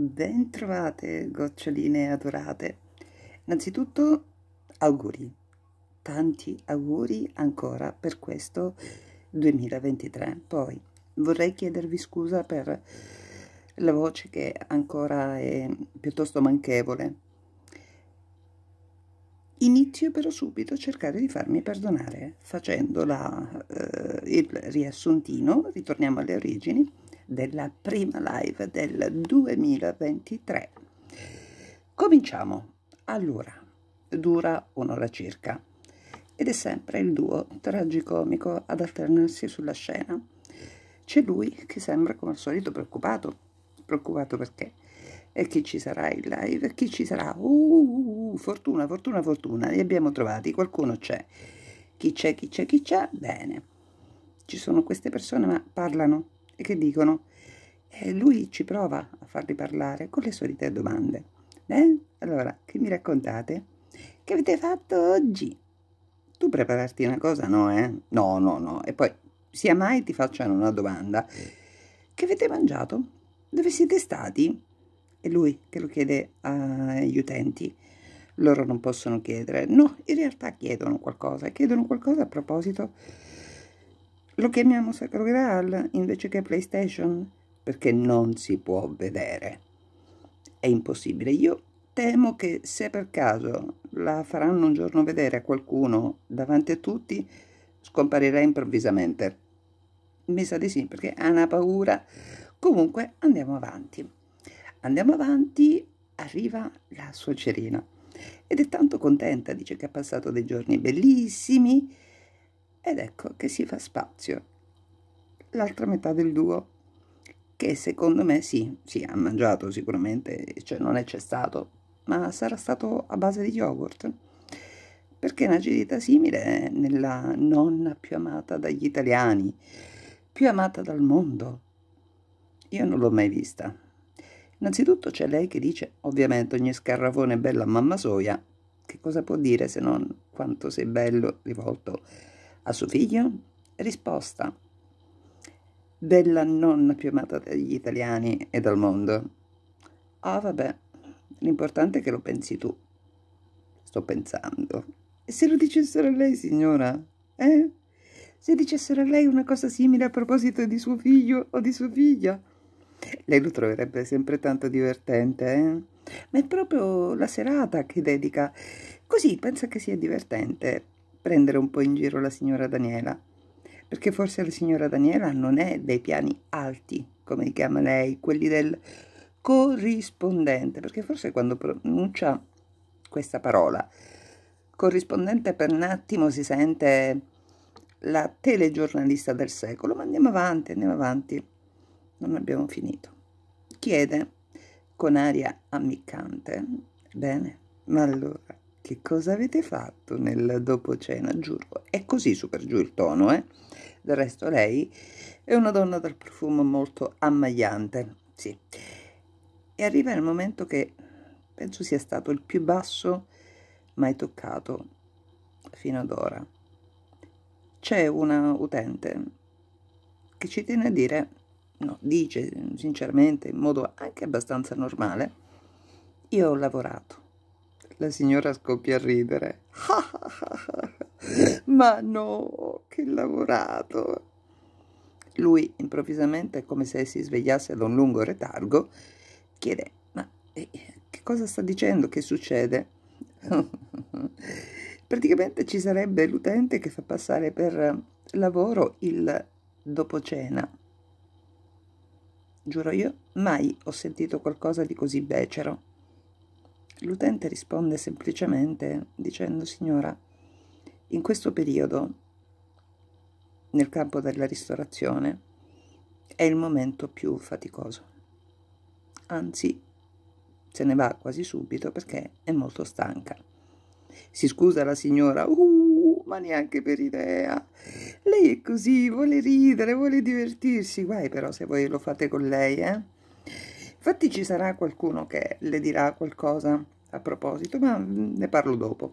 Ben trovate, goccioline adorate. Innanzitutto auguri, tanti auguri ancora per questo 2023. Poi vorrei chiedervi scusa per la voce che ancora è piuttosto manchevole. Inizio però subito a cercare di farmi perdonare facendo la, eh, il riassuntino, ritorniamo alle origini della prima live del 2023. Cominciamo. Allora, dura un'ora circa ed è sempre il duo tragicomico ad alternarsi sulla scena. C'è lui che sembra come al solito preoccupato, preoccupato perché? E chi ci sarà in live? Chi ci sarà? Uh, uh, uh fortuna, fortuna, fortuna, li abbiamo trovati, qualcuno c'è. Chi c'è, chi c'è, chi c'è? Bene. Ci sono queste persone ma parlano, e che dicono eh, lui ci prova a farli parlare con le solite domande. Eh? Allora, che mi raccontate? Che avete fatto oggi? Tu prepararti una cosa? No, eh? No, no, no. E poi, sia mai ti facciano una domanda. Che avete mangiato? Dove siete stati? È lui che lo chiede agli utenti. Loro non possono chiedere. No, in realtà chiedono qualcosa. Chiedono qualcosa a proposito lo chiamiamo Sacro Graal invece che PlayStation perché non si può vedere. È impossibile. Io temo che se per caso la faranno un giorno vedere a qualcuno davanti a tutti, scomparirà improvvisamente. Mi sa di sì, perché ha una paura. Comunque andiamo avanti. Andiamo avanti, arriva la suocerina ed è tanto contenta, dice che ha passato dei giorni bellissimi, ed ecco che si fa spazio. L'altra metà del duo, che secondo me sì, si ha mangiato sicuramente, cioè non è cestato, ma sarà stato a base di yogurt. Perché una gita simile nella nonna più amata dagli italiani, più amata dal mondo. Io non l'ho mai vista. Innanzitutto c'è lei che dice, ovviamente ogni scarrafone è a mamma soia, che cosa può dire se non quanto sei bello rivolto a suo figlio? Risposta della nonna più amata dagli italiani e dal mondo. Ah vabbè, l'importante è che lo pensi tu. Sto pensando. E se lo dicessero a lei, signora? Eh? Se dicessero a lei una cosa simile a proposito di suo figlio o di sua figlia? Lei lo troverebbe sempre tanto divertente, eh? Ma è proprio la serata che dedica. Così pensa che sia divertente prendere un po' in giro la signora Daniela, perché forse la signora Daniela non è dei piani alti, come li chiama lei, quelli del corrispondente, perché forse quando pronuncia questa parola corrispondente per un attimo si sente la telegiornalista del secolo, ma andiamo avanti, andiamo avanti, non abbiamo finito. Chiede con aria ammiccante, bene, ma allora che cosa avete fatto nel dopo cena? Giuro, è così super giù il tono, eh? Del resto lei è una donna dal profumo molto ammagliante, sì. E arriva il momento che penso sia stato il più basso mai toccato fino ad ora. C'è una utente che ci tiene a dire, no, dice sinceramente in modo anche abbastanza normale, io ho lavorato la signora scoppia a ridere. Ma no, che lavorato! Lui, improvvisamente, come se si svegliasse da un lungo retargo, chiede: Ma eh, che cosa sta dicendo? Che succede? Praticamente ci sarebbe l'utente che fa passare per lavoro il dopo cena. Giuro io, mai ho sentito qualcosa di così becero. L'utente risponde semplicemente dicendo signora, in questo periodo, nel campo della ristorazione, è il momento più faticoso. Anzi, se ne va quasi subito perché è molto stanca. Si scusa la signora, uh, ma neanche per idea. Lei è così, vuole ridere, vuole divertirsi. Guai però se voi lo fate con lei, eh? Infatti ci sarà qualcuno che le dirà qualcosa a proposito, ma mm, ne parlo dopo.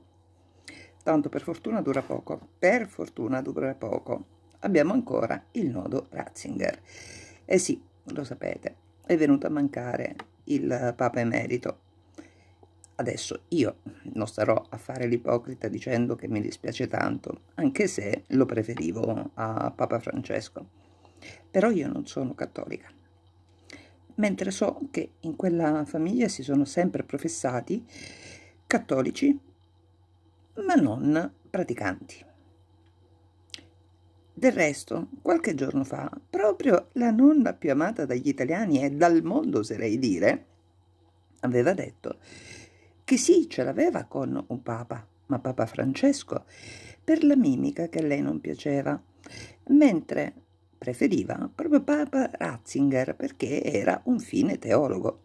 Tanto per fortuna dura poco, per fortuna dura poco. Abbiamo ancora il nodo Ratzinger. Eh sì, lo sapete, è venuto a mancare il Papa Emerito. Adesso io non starò a fare l'ipocrita dicendo che mi dispiace tanto, anche se lo preferivo a Papa Francesco. Però io non sono cattolica mentre so che in quella famiglia si sono sempre professati cattolici, ma non praticanti. Del resto, qualche giorno fa, proprio la nonna più amata dagli italiani e dal mondo, oserei dire, aveva detto che sì, ce l'aveva con un papa, ma papa Francesco, per la mimica che a lei non piaceva, mentre preferiva proprio Papa Ratzinger perché era un fine teologo.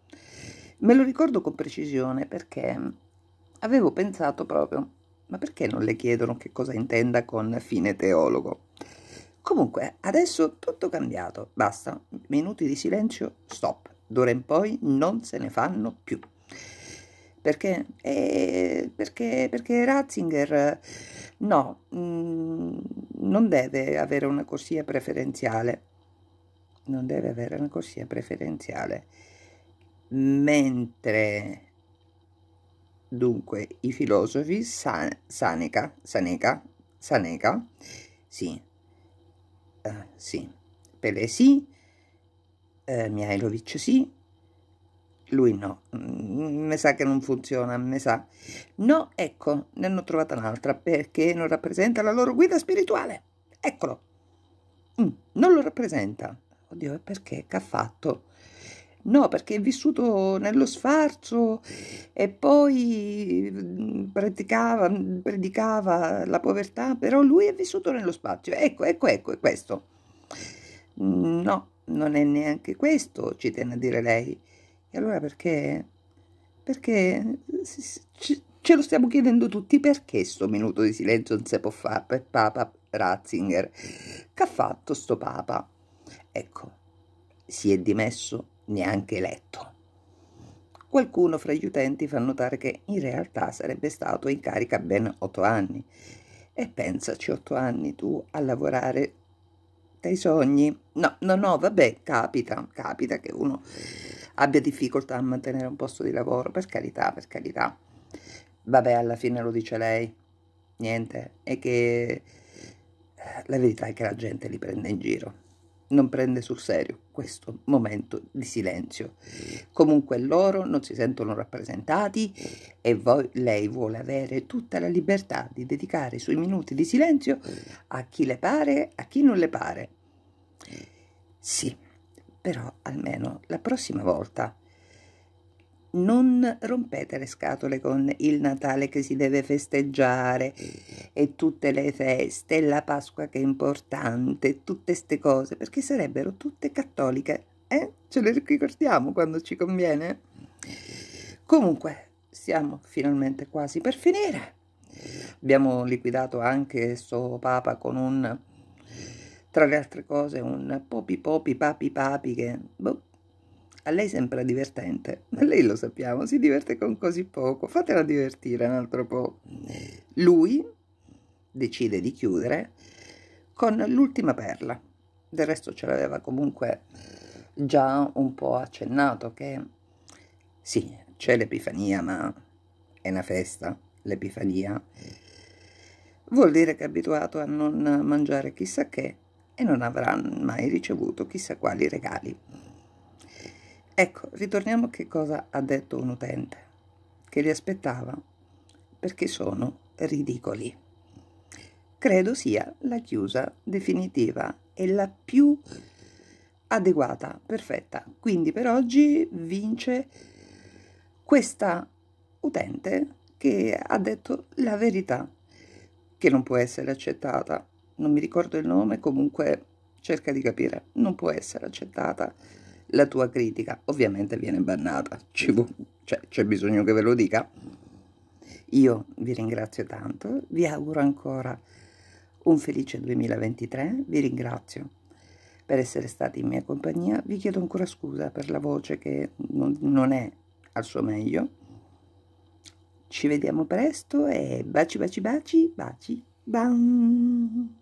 Me lo ricordo con precisione perché avevo pensato proprio, ma perché non le chiedono che cosa intenda con fine teologo? Comunque, adesso tutto cambiato, basta, minuti di silenzio, stop, d'ora in poi non se ne fanno più. Perché? Eh, perché, perché Ratzinger no, mh, mm, non deve avere una corsia preferenziale, non deve avere una corsia preferenziale, mentre dunque i filosofi san, Saneca, Saneca, Saneca, sì, uh, sì, Pele sì, eh, Mihailovic sì, lui no, mm, mi sa che non funziona, mi sa. No, ecco, ne hanno trovata un'altra perché non rappresenta la loro guida spirituale. Eccolo, mm, non lo rappresenta. Oddio, perché? Che ha fatto? No, perché è vissuto nello sfarzo e poi mm, praticava, predicava la povertà, però lui è vissuto nello spazio. Ecco, ecco, ecco, è questo. Mm, no, non è neanche questo, ci tiene a dire lei e allora perché? Perché ce lo stiamo chiedendo tutti perché sto minuto di silenzio non si può fare per Papa Ratzinger. Che ha fatto sto Papa? Ecco, si è dimesso neanche eletto. Qualcuno fra gli utenti fa notare che in realtà sarebbe stato in carica ben otto anni. E pensaci otto anni tu a lavorare dai sogni. No, no, no, vabbè, capita, capita che uno abbia difficoltà a mantenere un posto di lavoro, per carità, per carità. Vabbè, alla fine lo dice lei, niente, è che eh, la verità è che la gente li prende in giro, non prende sul serio questo momento di silenzio. Comunque loro non si sentono rappresentati e voi, lei vuole avere tutta la libertà di dedicare i suoi minuti di silenzio a chi le pare, a chi non le pare. Sì però almeno la prossima volta non rompete le scatole con il Natale che si deve festeggiare e tutte le feste, la Pasqua che è importante, tutte ste cose, perché sarebbero tutte cattoliche, eh? Ce le ricordiamo quando ci conviene? Comunque, siamo finalmente quasi per finire. Abbiamo liquidato anche questo Papa con un tra le altre cose un popi popi papi papi che boh, a lei sembra divertente, lei lo sappiamo, si diverte con così poco, fatela divertire un altro po'. Lui decide di chiudere con l'ultima perla, del resto ce l'aveva comunque già un po' accennato che sì, c'è l'Epifania, ma è una festa, l'Epifania. Vuol dire che è abituato a non mangiare chissà che, e non avrà mai ricevuto chissà quali regali. Ecco, ritorniamo a che cosa ha detto un utente, che li aspettava, perché sono ridicoli. Credo sia la chiusa definitiva e la più adeguata, perfetta. Quindi per oggi vince questa utente che ha detto la verità, che non può essere accettata non mi ricordo il nome, comunque cerca di capire, non può essere accettata la tua critica, ovviamente viene bannata, cioè, c'è cioè, bisogno che ve lo dica. Io vi ringrazio tanto, vi auguro ancora un felice 2023, vi ringrazio per essere stati in mia compagnia, vi chiedo ancora scusa per la voce che non, non è al suo meglio. Ci vediamo presto e baci baci baci baci. Bam!